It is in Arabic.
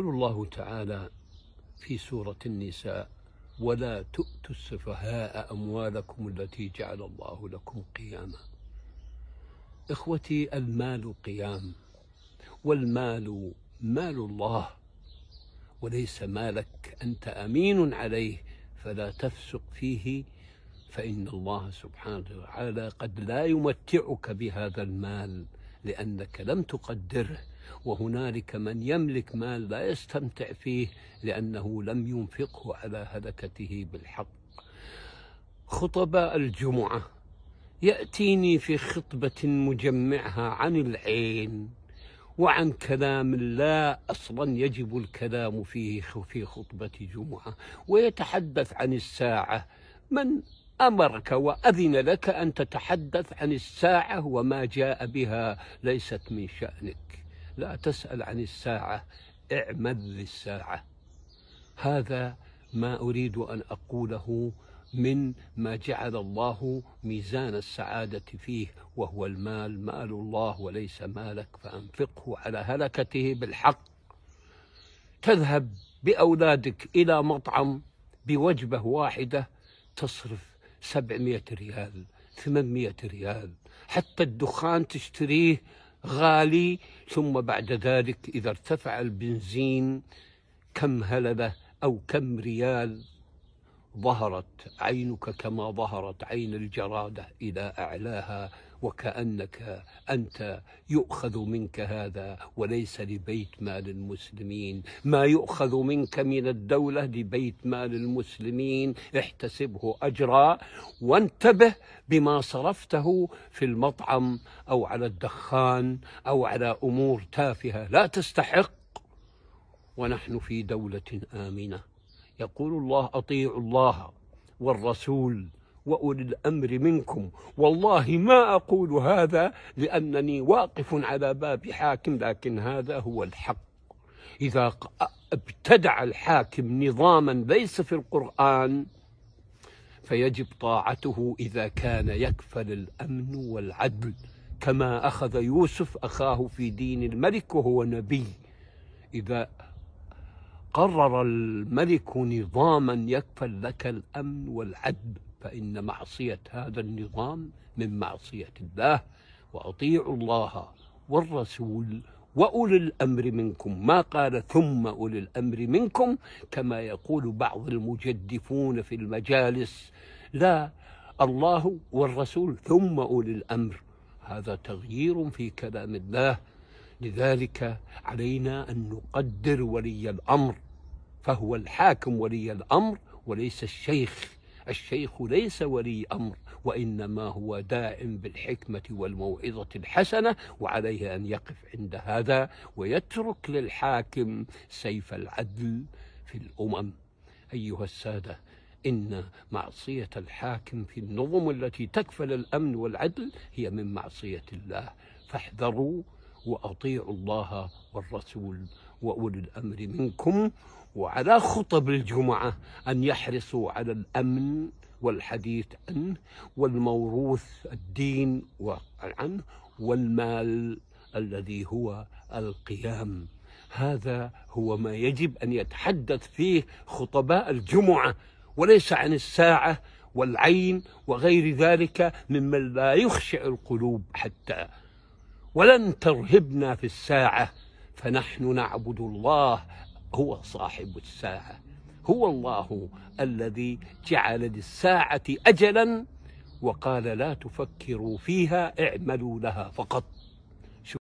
يقول الله تعالى في سورة النساء ولا تؤتوا السفهاء أموالكم التي جعل الله لكم قياما إخوتي المال قيام والمال مال الله وليس مالك أنت أمين عليه فلا تفسق فيه فإن الله سبحانه وتعالى قد لا يمتعك بهذا المال لأنك لم تقدره وهنالك من يملك مال لا يستمتع فيه لأنه لم ينفقه على هلكته بالحق خطباء الجمعة يأتيني في خطبة مجمعها عن العين وعن كلام لا اصلا يجب الكلام فيه في خطبه جمعه ويتحدث عن الساعه من امرك واذن لك ان تتحدث عن الساعه وما جاء بها ليست من شانك لا تسأل عن الساعة اعمل للساعة هذا ما أريد أن أقوله من ما جعل الله ميزان السعادة فيه وهو المال مال الله وليس مالك فأنفقه على هلكته بالحق تذهب بأولادك إلى مطعم بوجبة واحدة تصرف سبعمائة ريال ثمانمائة ريال حتى الدخان تشتريه غالي ثم بعد ذلك إذا ارتفع البنزين كم هلبة أو كم ريال ظهرت عينك كما ظهرت عين الجرادة إلى أعلاها وكأنك أنت يؤخذ منك هذا وليس لبيت مال المسلمين ما يؤخذ منك من الدولة لبيت مال المسلمين احتسبه أجرا وانتبه بما صرفته في المطعم أو على الدخان أو على أمور تافهة لا تستحق ونحن في دولة آمنة يقول الله أطيعوا الله والرسول وأولي الأمر منكم والله ما أقول هذا لأنني واقف على باب حاكم لكن هذا هو الحق إذا ابتدع الحاكم نظاما ليس في القرآن فيجب طاعته إذا كان يكفل الأمن والعدل كما أخذ يوسف أخاه في دين الملك وهو نبي إذا قرر الملك نظاما يكفل لك الامن والعدل فان معصيه هذا النظام من معصيه الله واطيعوا الله والرسول واولي الامر منكم ما قال ثم اولي الامر منكم كما يقول بعض المجدفون في المجالس لا الله والرسول ثم اولي الامر هذا تغيير في كلام الله لذلك علينا أن نقدر ولي الأمر فهو الحاكم ولي الأمر وليس الشيخ الشيخ ليس ولي امر وانما هو داعم بالحكمه والموعظه الحسنه وعليه ان يقف عند هذا ويترك للحاكم سيف العدل في الامم ايها الساده ان معصيه الحاكم في النظم التي تكفل الامن والعدل هي من معصيه الله فاحذروا وأطيعوا الله والرسول وأولي الأمر منكم وعلى خطب الجمعة أن يحرصوا على الأمن والحديث عنه والموروث الدين عنه والمال الذي هو القيام هذا هو ما يجب أن يتحدث فيه خطباء الجمعة وليس عن الساعة والعين وغير ذلك ممن لا يخشع القلوب حتى ولن ترهبنا في الساعة فنحن نعبد الله هو صاحب الساعة هو الله الذي جعل للساعة أجلا وقال لا تفكروا فيها اعملوا لها فقط